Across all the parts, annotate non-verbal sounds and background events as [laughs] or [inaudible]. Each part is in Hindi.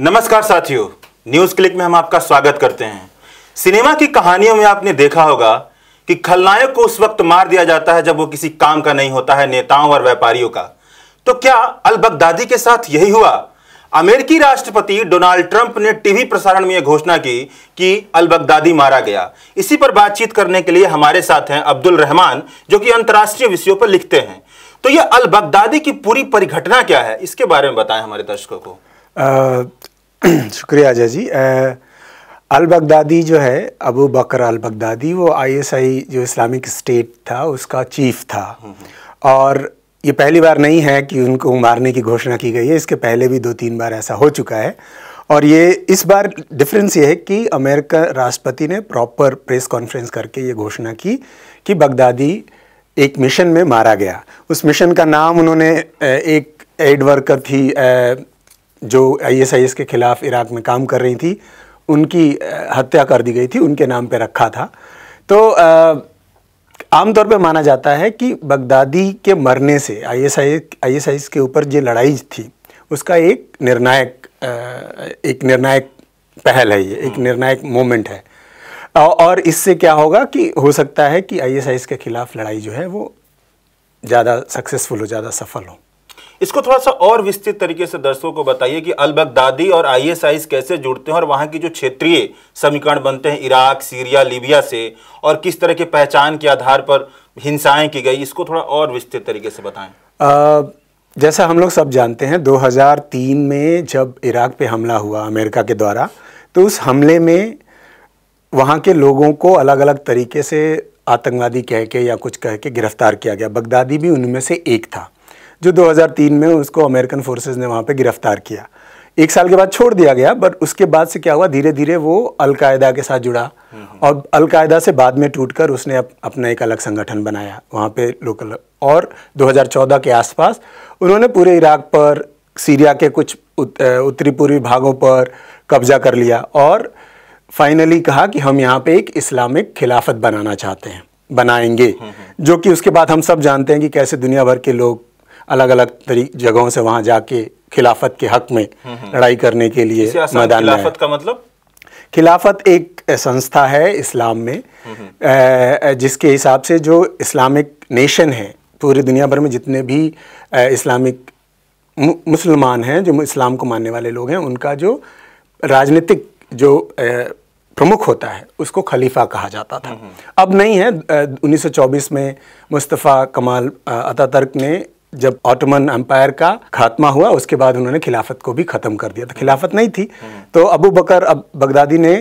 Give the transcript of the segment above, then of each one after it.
नमस्कार साथियों न्यूज क्लिक में हम आपका स्वागत करते हैं सिनेमा की कहानियों में आपने देखा होगा कि खलनायक को उस वक्त मार दिया जाता है जब वो किसी काम का नहीं होता है नेताओं और व्यापारियों का तो क्या अल बगदादी के साथ यही हुआ अमेरिकी राष्ट्रपति डोनाल्ड ट्रंप ने टीवी प्रसारण में यह घोषणा की कि अल बगदादी मारा गया इसी पर बातचीत करने के लिए हमारे साथ हैं अब्दुल रहमान जो कि अंतर्राष्ट्रीय विषयों पर लिखते हैं तो यह अल बगदादी की पूरी परिघटना क्या है इसके बारे में बताएं हमारे दर्शकों को [clears throat] शुक्रिया अजय जी अल बगदादी जो है अबू बकर अल बगदादी वो आईएसआई जो इस्लामिक स्टेट था उसका चीफ था और ये पहली बार नहीं है कि उनको मारने की घोषणा की गई है इसके पहले भी दो तीन बार ऐसा हो चुका है और ये इस बार डिफरेंस ये है कि अमेरिका राष्ट्रपति ने प्रॉपर प्रेस कॉन्फ्रेंस करके ये घोषणा की कि बगदादी एक मिशन में मारा गया उस मिशन का नाम उन्होंने एक एड वर्कर थी जो आईएसआईएस के ख़िलाफ़ इराक़ में काम कर रही थी उनकी हत्या कर दी गई थी उनके नाम पे रखा था तो आमतौर पे माना जाता है कि बगदादी के मरने से आई एस के ऊपर जो लड़ाई थी उसका एक निर्णायक एक निर्णायक पहल है ये एक हम्म। निर्णायक मोमेंट है और इससे क्या होगा कि हो सकता है कि आईएसआईएस के ख़िलाफ़ लड़ाई जो है वो ज़्यादा सक्सेसफुल हो ज़्यादा सफल हो इसको थोड़ा सा और विस्तृत तरीके से दर्शकों को बताइए कि अल बगदादी और आईएसआईएस कैसे जुड़ते हैं और वहाँ की जो क्षेत्रीय समीकरण बनते हैं इराक सीरिया लीबिया से और किस तरह के पहचान के आधार पर हिंसाएं की गई इसको थोड़ा और विस्तृत तरीके से बताएं जैसा हम लोग सब जानते हैं 2003 में जब इराक पे हमला हुआ अमेरिका के द्वारा तो उस हमले में वहाँ के लोगों को अलग अलग तरीके से आतंकवादी कह के या कुछ कह के गिरफ्तार किया गया बगदादी भी उनमें से एक था जो 2003 में उसको अमेरिकन फोर्सेज ने वहाँ पे गिरफ्तार किया एक साल के बाद छोड़ दिया गया बट उसके बाद से क्या हुआ धीरे धीरे वो अलकायदा के साथ जुड़ा हम्म, हम्म। और अलकायदा से बाद में टूटकर उसने अप, अपना एक अलग संगठन बनाया वहाँ पे लोकल और 2014 के आसपास उन्होंने पूरे इराक पर सीरिया के कुछ उत, उत्तरी पूर्वी भागों पर कब्जा कर लिया और फाइनली कहा कि हम यहाँ पे एक इस्लामिक खिलाफत बनाना चाहते हैं बनाएंगे हम्म, जो कि उसके बाद हम सब जानते हैं कि कैसे दुनिया भर के लोग अलग अलग तरी जगहों से वहाँ जाके खिलाफत के हक में हम्म, हम्म। लड़ाई करने के लिए मैदान में खिलाफत का मतलब खिलाफत एक संस्था है इस्लाम में हम्म, जिसके हिसाब से जो इस्लामिक नेशन है पूरी दुनिया भर में जितने भी इस्लामिक मुसलमान हैं जो इस्लाम को मानने वाले लोग हैं उनका जो राजनीतिक जो प्रमुख होता है उसको खलीफा कहा जाता था अब नहीं है 1924 में मुस्तफ़ा कमाल अतातर्क ने जब ऑटोमन एम्पायर का खात्मा हुआ उसके बाद उन्होंने खिलाफत को भी ख़त्म कर दिया तो खिलाफत नहीं थी हम्म। तो अबू बकर अब बगदादी ने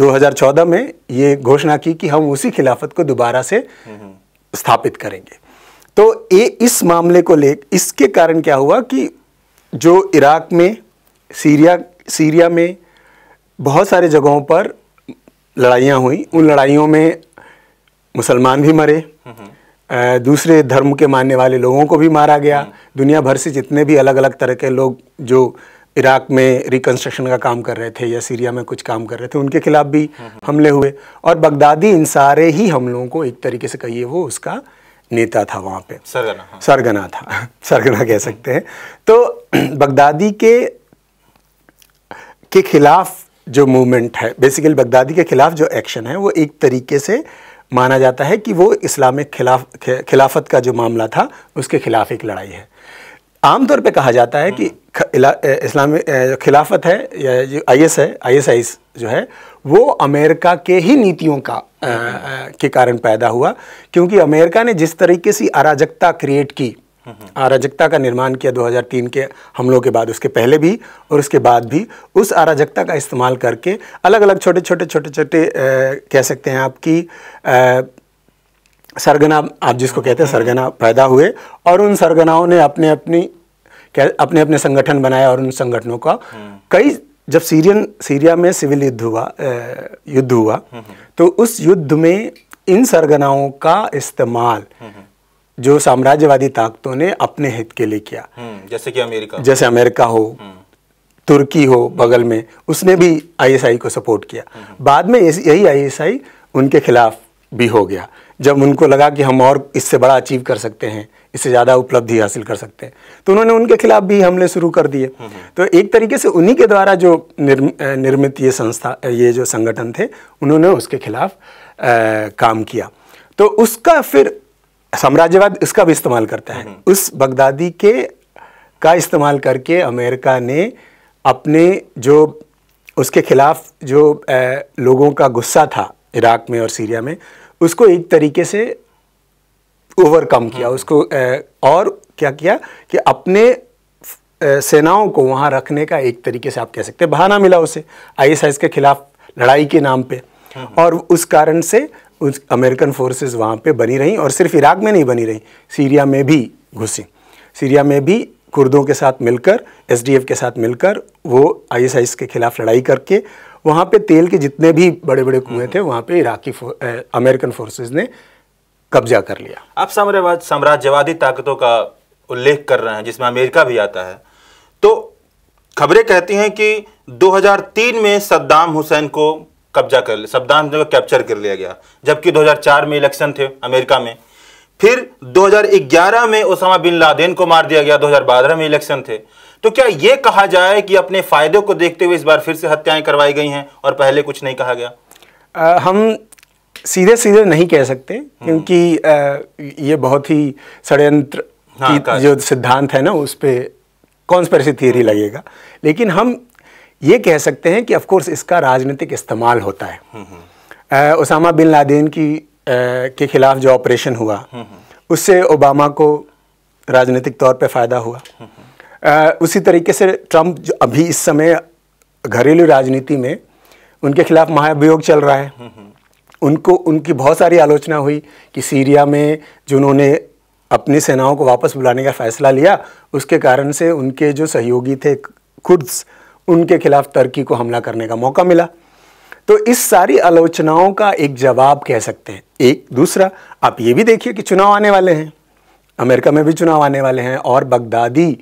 2014 में ये घोषणा की कि हम उसी खिलाफत को दोबारा से हम्म। स्थापित करेंगे तो ये इस मामले को ले इसके कारण क्या हुआ कि जो इराक में सीरिया सीरिया में बहुत सारे जगहों पर लड़ाइयाँ हुई उन लड़ाइयों में मुसलमान भी मरे हम्म। दूसरे धर्म के मानने वाले लोगों को भी मारा गया हम्म। दुनिया भर से जितने भी अलग अलग तरह के लोग जो इराक में रिकन्स्ट्रक्शन का काम कर रहे थे या सीरिया में कुछ काम कर रहे थे उनके खिलाफ भी हम्म, हम्म। हमले हुए और बगदादी इन सारे ही हमलों को एक तरीके से कहिए वो उसका नेता था वहाँ पे सरगना हाँ। सरगना था [laughs] सरगना कह सकते हैं तो [clears throat] बगदादी के के खिलाफ जो मूवमेंट है बेसिकली बगदादी के खिलाफ जो एक्शन है वो एक तरीके से माना जाता है कि वो इस्लामिक खिलाफ खिलाफत का जो मामला था उसके खिलाफ एक लड़ाई है आमतौर पे कहा जाता है कि इस्लामिक खिलाफत है या जो आई एस है आई एस आई जो है वो अमेरिका के ही नीतियों का आ, के कारण पैदा हुआ क्योंकि अमेरिका ने जिस तरीके से अराजकता क्रिएट की अराजकता का निर्माण किया 2003 के हमलों के बाद उसके पहले भी और उसके बाद भी उस अराजकता का इस्तेमाल करके अलग अलग छोटे छोटे छोटे छोटे कह सकते हैं आपकी सरगना आप जिसको कहते हैं हम्म। सरगना पैदा हुए और उन सरगनाओं ने अपने अपनी अपने अपने संगठन बनाए और उन संगठनों का हम्म। कई जब सीरियन सीरिया में सिविल युद्ध हुआ युद्ध हुआ हम्म। तो उस युद्ध में इन सरगनाओं का इस्तेमाल जो साम्राज्यवादी ताकतों ने अपने हित के लिए किया हम्म, जैसे कि अमेरिका जैसे अमेरिका हो हम्म। तुर्की हो बगल में उसने भी आईएसआई को सपोर्ट किया हम्म, बाद में यही आईएसआई उनके खिलाफ भी हो गया जब उनको लगा कि हम और इससे बड़ा अचीव कर सकते हैं इससे ज़्यादा उपलब्धि हासिल कर सकते हैं तो उन्होंने उनके खिलाफ भी हमले शुरू कर दिए तो एक तरीके से उन्हीं के द्वारा जो निर्म, निर्मित ये संस्था ये जो संगठन थे उन्होंने उसके खिलाफ आ, काम किया तो उसका फिर साम्राज्यवाद इसका भी इस्तेमाल करता है हम्म। उस बगदादी के का इस्तेमाल करके अमेरिका ने अपने जो उसके खिलाफ जो ए, लोगों का गुस्सा था इराक में और सीरिया में उसको एक तरीके से ओवरकम किया हम्म। उसको ए, और क्या किया कि अपने सेनाओं को वहाँ रखने का एक तरीके से आप कह सकते हैं बहाना मिला उसे आईएसआईएस के खिलाफ लड़ाई के नाम पे हम्म। और उस कारण से उस अमेरिकन फोर्सेस वहाँ पे बनी रहीं और सिर्फ इराक में नहीं बनी रहीं सीरिया में भी घुसी सीरिया में भी कुर्दों के साथ मिलकर एसडीएफ के साथ मिलकर वो आईएसआईएस के खिलाफ लड़ाई करके वहाँ पे तेल के जितने भी बड़े बड़े कुएँ थे वहाँ पे इराकी फो, ए, अमेरिकन फोर्सेज ने कब्जा कर लिया आप साम्राज्यवाद साम्राज्यवादी ताकतों का उल्लेख कर रहे हैं जिसमें अमेरिका भी आता है तो खबरें कहती हैं कि 2003 में सद्दाम हुसैन को कब्जा कर सब्दान को कैप्चर कर लिया गया जबकि 2004 में इलेक्शन थे अमेरिका में फिर 2011 में ओसामा बिन लादेन को मार दिया गया 2012 में इलेक्शन थे तो क्या ये कहा जाए कि अपने फायदे को देखते हुए इस बार फिर से हत्याएं करवाई गई हैं और पहले कुछ नहीं कहा गया आ, हम सीधे सीधे नहीं कह सकते हम्म। क्योंकि आ, ये बहुत ही षडयंत्र हाँ, जो सिद्धांत है ना उस पर सी थियरी लगेगा लेकिन हम ये कह सकते हैं कि ऑफकोर्स इसका राजनीतिक इस्तेमाल होता है उसामा बिन लादेन की आ, के ख़िलाफ़ जो ऑपरेशन हुआ उससे ओबामा को राजनीतिक तौर पे फ़ायदा हुआ आ, उसी तरीके से ट्रंप जो अभी इस समय घरेलू राजनीति में उनके खिलाफ महाभियोग चल रहा है उनको उनकी बहुत सारी आलोचना हुई कि सीरिया में जो उन्होंने अपनी सेनाओं को वापस बुलाने का फ़ैसला लिया उसके कारण से उनके जो सहयोगी थे खुद उनके खिलाफ तर्की को हमला करने का मौका मिला तो इस सारी आलोचनाओं का एक जवाब कह सकते हैं एक दूसरा आप ये भी देखिए कि चुनाव आने वाले हैं अमेरिका में भी चुनाव आने वाले हैं और बगदादी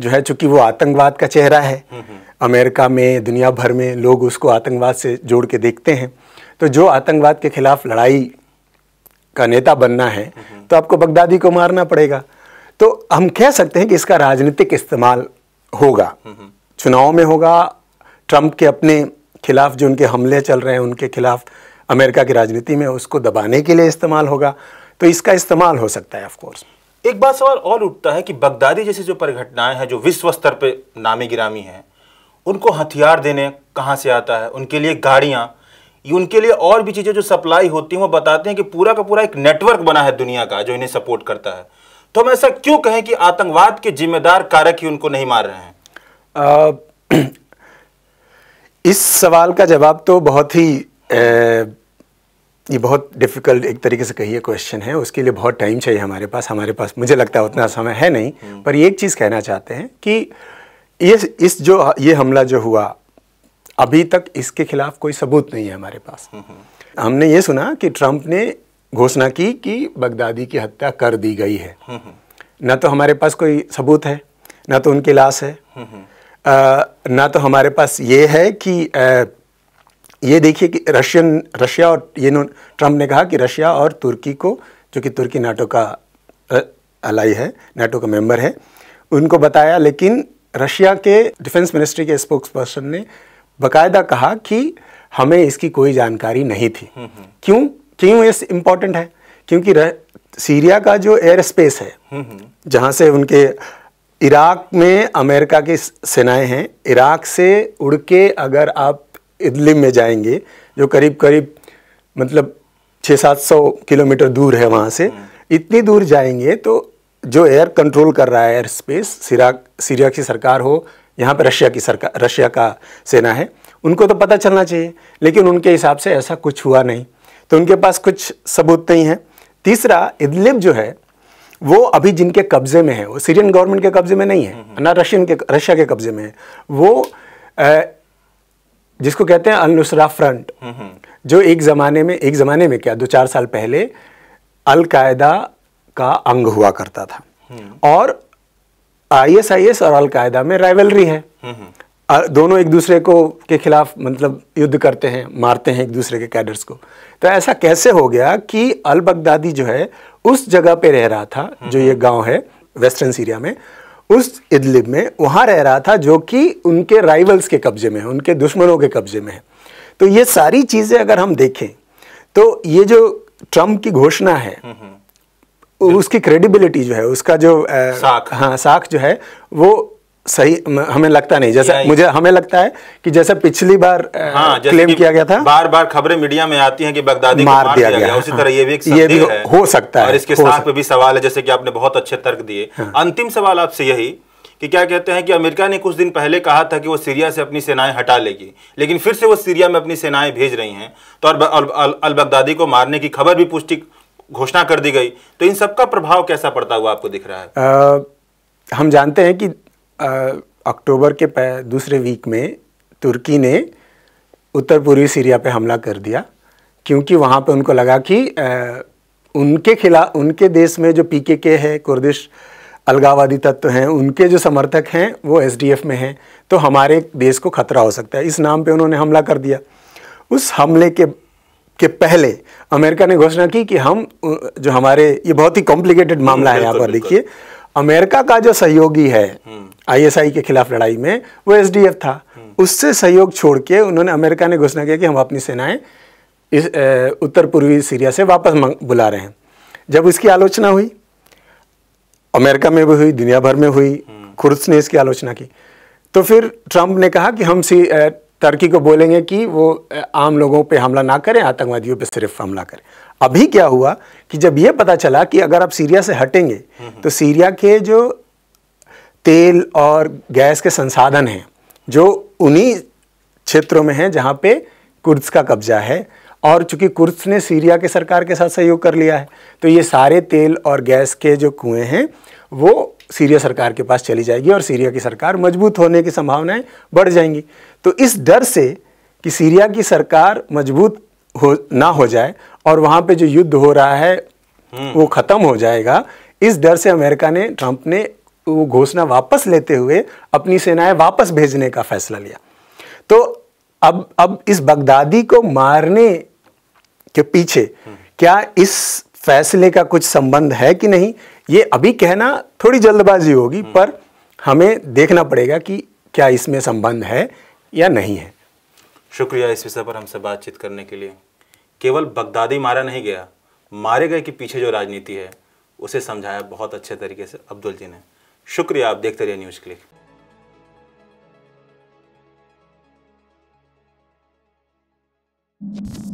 जो है चूंकि वो आतंकवाद का चेहरा है हम्म, हम्म। अमेरिका में दुनिया भर में लोग उसको आतंकवाद से जोड़ के देखते हैं तो जो आतंकवाद के खिलाफ लड़ाई का नेता बनना है हम्म, तो आपको बगदादी को मारना पड़ेगा तो हम कह सकते हैं कि इसका राजनीतिक इस्तेमाल होगा चुनाव में होगा ट्रंप के अपने खिलाफ जो उनके हमले चल रहे हैं उनके खिलाफ अमेरिका की राजनीति में उसको दबाने के लिए इस्तेमाल होगा तो इसका इस्तेमाल हो सकता है ऑफकोर्स एक बात सवाल और उठता है कि बगदादी जैसी जो परिघटनाएं हैं जो विश्व स्तर पर नामी गिरामी हैं उनको हथियार देने कहाँ से आता है उनके लिए गाड़ियाँ उनके लिए और भी चीज़ें जो सप्लाई होती हैं वो बताते हैं कि पूरा का पूरा एक नेटवर्क बना है दुनिया का जो इन्हें सपोर्ट करता है तो हम ऐसा क्यों कहें कि आतंकवाद के जिम्मेदार कारक ही उनको नहीं मार रहे हैं [clears throat] इस सवाल का जवाब तो बहुत ही ये बहुत डिफ़िकल्ट एक तरीके से कहिए क्वेश्चन है उसके लिए बहुत टाइम चाहिए हमारे पास हमारे पास मुझे लगता है उतना समय है नहीं हम्म। पर एक चीज़ कहना चाहते हैं कि ये इस जो ये हमला जो हुआ अभी तक इसके खिलाफ कोई सबूत नहीं है हमारे पास हम्म, हम्म। हमने ये सुना कि ट्रंप ने घोषणा की कि बगदादी की हत्या कर दी गई है ना तो हमारे पास कोई सबूत है ना तो उनकी लाश है आ, ना तो हमारे पास ये है कि आ, ये देखिए कि रशियन रशिया और ये ट्रंप ने कहा कि रशिया और तुर्की को जो कि तुर्की नाटो का अलाई है नाटो का मेंबर है उनको बताया लेकिन रशिया के डिफेंस मिनिस्ट्री के स्पोक्स पर्सन ने बकायदा कहा कि हमें इसकी कोई जानकारी नहीं थी हम्म, हम्म। क्यों क्यों ये इम्पोर्टेंट है क्योंकि सीरिया का जो एयर स्पेस है हम्म, जहाँ से उनके इराक़ में अमेरिका की सेनाएं हैं इराक़ से उड़ के अगर आप इदलिब में जाएंगे जो करीब करीब मतलब छः सात सौ किलोमीटर दूर है वहाँ से हम्म। इतनी दूर जाएंगे तो जो एयर कंट्रोल कर रहा है एयर स्पेस सीरा सीरिया की सरकार हो यहाँ पर रशिया की सरकार रशिया का सेना है उनको तो पता चलना चाहिए लेकिन उनके हिसाब से ऐसा कुछ हुआ नहीं तो उनके पास कुछ सबूत नहीं है तीसरा इदलिब जो है वो अभी जिनके कब्जे में है वो सीरियन गवर्नमेंट के कब्जे में नहीं है ना रशियन के रशिया के कब्जे में है वो जिसको कहते हैं अलनुसरा फ्रंट जो एक ज़माने में एक ज़माने में क्या दो चार साल पहले अलकायदा का अंग हुआ करता था हम्म। और आईएसआईएस और अलकायदा में राइवलरी है दोनों एक दूसरे को के खिलाफ मतलब युद्ध करते हैं मारते हैं एक दूसरे के कैडर्स को तो ऐसा कैसे हो गया कि अल बगदादी जो है उस जगह पे रह रहा था हम्म जो ये हम्म। गांव है वेस्टर्न सीरिया में उस इदलिब में वहां रह रहा था जो कि उनके राइवल्स के कब्जे में है उनके दुश्मनों के कब्जे में है तो ये सारी चीज़ें अगर हम देखें तो ये जो ट्रम्प की घोषणा है हम्म उसकी क्रेडिबिलिटी जो है उसका जो आ, साख हाँ साख जो है वो सही हमें लगता नहीं जैसे मुझे हमें लगता है कि जैसे पिछली बार हाँ, क्लेम किया गया था बार बार खबरें मीडिया में आती हैं कि बगदादी मार, मार दिया, दिया गया उसी हाँ। तरह ये भी एक ये भी है। हो सकता है और इसके साथ पे भी सवाल है जैसे कि आपने बहुत अच्छे तर्क दिए हाँ। अंतिम सवाल आपसे यही कि क्या कहते हैं कि अमेरिका ने कुछ दिन पहले कहा था कि वो सीरिया से अपनी सेनाएं हटा लेगी लेकिन फिर से वो सीरिया में अपनी सेनाएं भेज रही हैं तो अल बगदादी को मारने की खबर भी पुष्टि घोषणा कर दी गई तो इन सबका प्रभाव कैसा पड़ता हुआ आपको दिख रहा है आ, हम जानते हैं कि अक्टूबर के दूसरे वीक में तुर्की ने उत्तर पूर्वी सीरिया पे हमला कर दिया क्योंकि वहाँ पे उनको लगा कि आ, उनके खिलाफ उनके देश में जो पी के के है कुर्दिश अलगावादी तत्व हैं उनके जो समर्थक हैं वो एस में हैं तो हमारे देश को खतरा हो सकता है इस नाम पे उन्होंने हमला कर दिया उस हमले के के पहले अमेरिका ने घोषणा की कि हम जो हमारे ये बहुत ही कॉम्प्लिकेटेड मामला है यहाँ पर देखिए अमेरिका का जो सहयोगी है आईएसआई हम्म। के खिलाफ लड़ाई में वो एसडीएफ था हम्म। उससे सहयोग छोड़ के उन्होंने अमेरिका ने घोषणा किया कि हम अपनी सेनाएं इस ए, उत्तर पूर्वी सीरिया से वापस बुला रहे हैं जब इसकी आलोचना हुई अमेरिका में भी हुई दुनिया भर में हुई हम्म। खुर्स ने इसकी आलोचना की तो फिर ट्रंप ने कहा कि हम सी टर्की को बोलेंगे कि वो आम लोगों पे हमला ना करें आतंकवादियों पे सिर्फ हमला करें अभी क्या हुआ कि जब यह पता चला कि अगर आप सीरिया से हटेंगे हम्म। तो सीरिया के जो तेल और गैस के संसाधन हैं जो उन्हीं क्षेत्रों में हैं जहाँ पे कुर्द्स का कब्जा है और चूंकि कुर्द्स ने सीरिया के सरकार के साथ सहयोग कर लिया है तो ये सारे तेल और गैस के जो कुएँ हैं वो सीरिया सरकार के पास चली जाएगी और सीरिया की सरकार मजबूत होने की संभावनाएं बढ़ जाएंगी तो इस डर से कि सीरिया की सरकार मजबूत हो ना हो जाए और वहां पे जो युद्ध हो रहा है हम्म। वो ख़त्म हो जाएगा इस डर से अमेरिका ने ट्रंप ने वो घोषणा वापस लेते हुए अपनी सेनाएं वापस भेजने का फैसला लिया तो अब अब इस बगदादी को मारने के पीछे क्या इस फैसले का कुछ संबंध है कि नहीं ये अभी कहना थोड़ी जल्दबाजी होगी हम्म। पर हमें देखना पड़ेगा कि क्या इसमें संबंध है या नहीं है शुक्रिया इस विषय पर हमसे बातचीत करने के लिए केवल बगदादी मारा नहीं गया मारे गए के पीछे जो राजनीति है उसे समझाया बहुत अच्छे तरीके से अब्दुल जी ने शुक्रिया आप देखते रहिए न्यूज़ क्लिक you